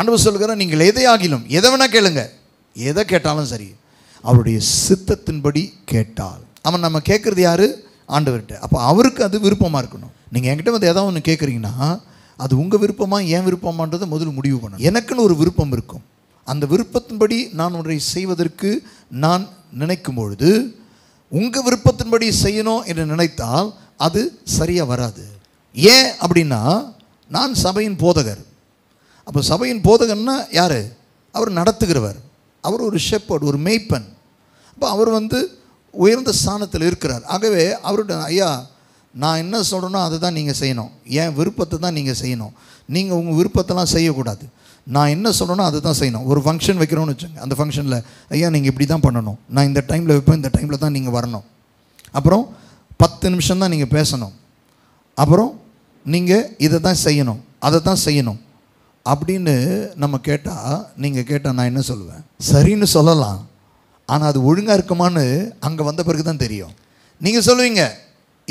அன்பு சொல்கிற நீங்கள் எதையாகிலும் எதை வேணால் கேளுங்க எதை கேட்டாலும் சரி அவருடைய சித்தத்தின்படி கேட்டால் அவன் நம்ம கேட்குறது யார் ஆண்டவர்கிட்ட அப்போ அவருக்கு அது விருப்பமாக இருக்கணும் நீங்கள் என்கிட்ட வந்து எதாவது ஒன்று கேட்குறீங்கன்னா அது உங்கள் விருப்பமாக ஏன் விருப்பமான்றது முதல் முடிவு பண்ணணும் எனக்குன்னு ஒரு விருப்பம் இருக்கும் அந்த விருப்பத்தின்படி நான் ஒன்றை செய்வதற்கு நான் நினைக்கும் பொழுது உங்கள் விருப்பத்தின்படி செய்யணும் என்று நினைத்தால் அது சரியாக வராது ஏன் அப்படின்னா நான் சபையின் போதகர் அப்போ சபையின் போதகன்னா யார் அவர் நடத்துகிறவர் அவர் ஒரு ஷெப்பர்ட் ஒரு மெய்ப்பன் அப்போ அவர் வந்து உயர்ந்த ஸ்தானத்தில் இருக்கிறார் ஆகவே அவருடைய ஐயா நான் என்ன சொல்கிறேனோ அதை தான் நீங்கள் செய்யணும் என் விருப்பத்தை தான் நீங்கள் செய்யணும் நீங்கள் உங்கள் விருப்பத்தெல்லாம் செய்யக்கூடாது நான் என்ன சொல்கிறேன்னா அதை தான் செய்யணும் ஒரு ஃபங்க்ஷன் வைக்கிறோன்னு வச்சுங்க அந்த ஃபங்க்ஷனில் ஐயா நீங்கள் இப்படி தான் பண்ணணும் நான் இந்த டைமில் வைப்பேன் இந்த டைமில் தான் நீங்கள் வரணும் அப்புறம் பத்து நிமிஷம் தான் நீங்கள் பேசணும் அப்புறம் நீங்கள் இதை தான் செய்யணும் அதை தான் செய்யணும் அப்படின்னு நம்ம கேட்டால் நீங்கள் கேட்டால் நான் என்ன சொல்லுவேன் சரின்னு சொல்லலாம் ஆனால் அது ஒழுங்காக இருக்குமான்னு அங்கே வந்த பிறகு தான் தெரியும் நீங்கள் சொல்லுவீங்க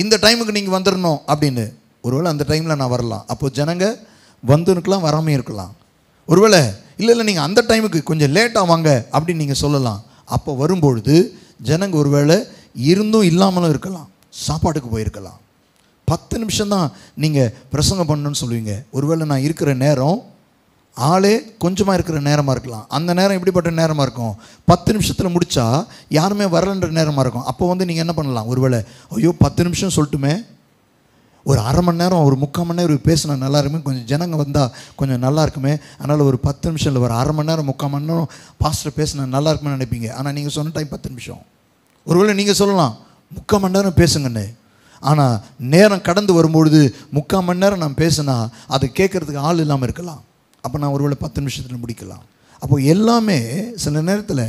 இந்த டைமுக்கு நீங்கள் வந்துடணும் அப்படின்னு ஒருவேளை அந்த டைமில் நான் வரலாம் அப்போது ஜனங்க வந்துருக்கலாம் வராமல் இருக்கலாம் ஒருவேளை இல்லை இல்லை நீங்கள் அந்த டைமுக்கு கொஞ்சம் லேட்டாக வாங்க அப்படின்னு நீங்கள் சொல்லலாம் அப்போ வரும்பொழுது ஜனங்க ஒருவேளை இருந்தும் இல்லாமலும் இருக்கலாம் சாப்பாட்டுக்கு போயிருக்கலாம் பத்து நிமிஷம் தான் நீங்கள் பிரசங்கம் பண்ணணும்னு சொல்லுவீங்க ஒருவேளை நான் இருக்கிற நேரம் ஆளே கொஞ்சமாக இருக்கிற நேரமாக இருக்கலாம் அந்த நேரம் எப்படிப்பட்ட நேரமாக இருக்கும் பத்து நிமிஷத்தில் முடித்தா யாருமே வரலன்ற நேரமாக இருக்கும் அப்போ வந்து நீங்கள் என்ன பண்ணலாம் ஒருவேளை ஐயோ பத்து நிமிஷம் சொல்லட்டுமே ஒரு அரை மணி நேரம் ஒரு முக்கால் மணி நேரம் பேசினா நல்லா இருக்குமே கொஞ்சம் ஜனங்க வந்தால் கொஞ்சம் நல்லா இருக்குமே அதனால் ஒரு பத்து நிமிஷம் இல்லை ஒரு அரை மணி நேரம் முக்கால் மணி நேரம் பாஸ்டர் பேசினா நல்லா இருக்குமே நினைப்பீங்க ஆனால் நீங்கள் சொன்ன டைம் பத்து நிமிஷம் ஒருவேளை நீங்கள் சொல்லலாம் முக்கால் மணி நேரம் பேசுங்கண்ணே ஆனால் நேரம் கடந்து வரும்பொழுது முக்கால் மணி நேரம் நான் பேசினா அது கேட்குறதுக்கு ஆள் இல்லாமல் இருக்கலாம் அப்போ நான் ஒருவேளை பத்து நிமிஷத்தில் முடிக்கலாம் அப்போ எல்லாமே சில நேரத்தில்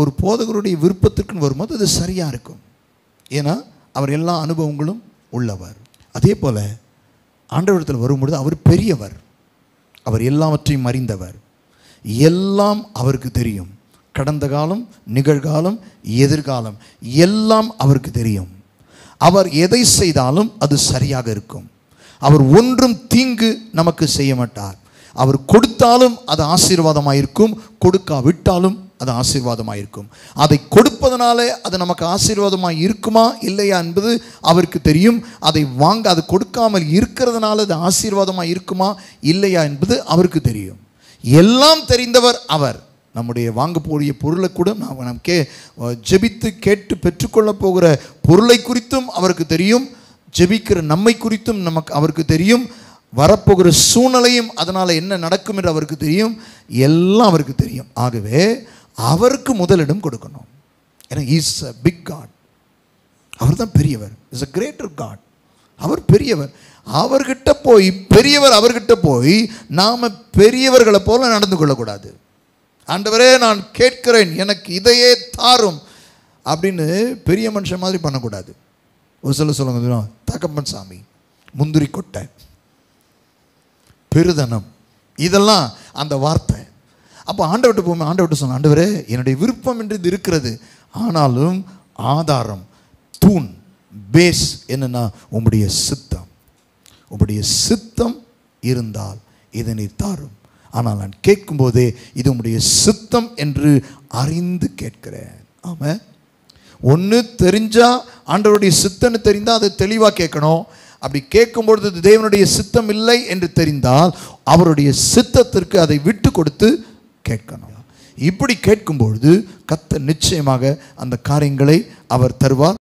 ஒரு போதகருடைய விருப்பத்திற்குன்னு வரும்போது அது சரியாக இருக்கும் ஏன்னா அவர் எல்லா அனுபவங்களும் உள்ளவர் அதே போல் ஆண்டவரத்தில் வரும்பொழுது அவர் பெரியவர் அவர் எல்லாவற்றையும் அறிந்தவர் எல்லாம் அவருக்கு தெரியும் கடந்த காலம் நிகழ்காலம் எதிர்காலம் எல்லாம் அவருக்கு தெரியும் அவர் எதை செய்தாலும் அது சரியாக இருக்கும் அவர் ஒன்றும் தீங்கு நமக்கு செய்ய மாட்டார் அவர் கொடுத்தாலும் அது ஆசீர்வாதமாக இருக்கும் கொடுக்காவிட்டாலும் அது ஆசீர்வாதமாக இருக்கும் அதை கொடுப்பதனாலே அது நமக்கு ஆசீர்வாதமாக இருக்குமா இல்லையா என்பது அவருக்கு தெரியும் அதை வாங்க அது கொடுக்காமல் இருக்கிறதுனால அது ஆசீர்வாதமாக இருக்குமா இல்லையா என்பது அவருக்கு தெரியும் எல்லாம் தெரிந்தவர் அவர் நம்முடைய வாங்கக்கூடிய பொருளை கூட நாம் நம் கே ஜெபித்து கேட்டு பெற்றுக்கொள்ளப் போகிற பொருளை குறித்தும் அவருக்கு தெரியும் ஜெபிக்கிற நம்மை குறித்தும் நமக்கு அவருக்கு தெரியும் வரப்போகிற சூழ்நிலையும் அதனால் என்ன நடக்கும் என்று அவருக்கு தெரியும் எல்லாம் அவருக்கு தெரியும் ஆகவே அவருக்கு முதலிடம் கொடுக்கணும் ஏன்னா இஸ் அ பிக் காட் அவர் தான் பெரியவர் இஸ் அ கிரேட்டர் காட் அவர் பெரியவர் அவர்கிட்ட போய் பெரியவர் அவர்கிட்ட போய் நாம் பெரியவர்களை போல நடந்து கொள்ளக்கூடாது ஆண்டவரே நான் கேட்கிறேன் எனக்கு இதையே தாரும் அப்படின்னு பெரிய மனுஷன் மாதிரி பண்ணக்கூடாது ஒரு சில சொல்லுங்க தகப்பன் சாமி முந்திரி கொட்டை பெருதனம் இதெல்லாம் அந்த வார்த்தை அப்போ ஆண்டவர்கிட்ட போகும் விட்டு சொன்ன ஆண்டவரே என்னுடைய விருப்பம் என்று இருக்கிறது ஆனாலும் ஆதாரம் தூண் பேஸ் என்னென்னா உங்களுடைய சித்தம் உங்களுடைய சித்தம் இருந்தால் இதை நீ தாரும் ஆனால் நான் கேட்கும்போதே இது உங்களுடைய சித்தம் என்று அறிந்து கேட்கிறேன் ஆமாம் ஒன்று தெரிஞ்சால் ஆண்டவருடைய சித்தன்னு தெரிந்தால் அதை தெளிவாக கேட்கணும் அப்படி கேட்கும் பொழுது தேவனுடைய சித்தம் இல்லை என்று தெரிந்தால் அவருடைய சித்தத்திற்கு அதை விட்டு கொடுத்து கேட்கணும் இப்படி கேட்கும்பொழுது கத்த நிச்சயமாக அந்த காரியங்களை அவர் தருவார்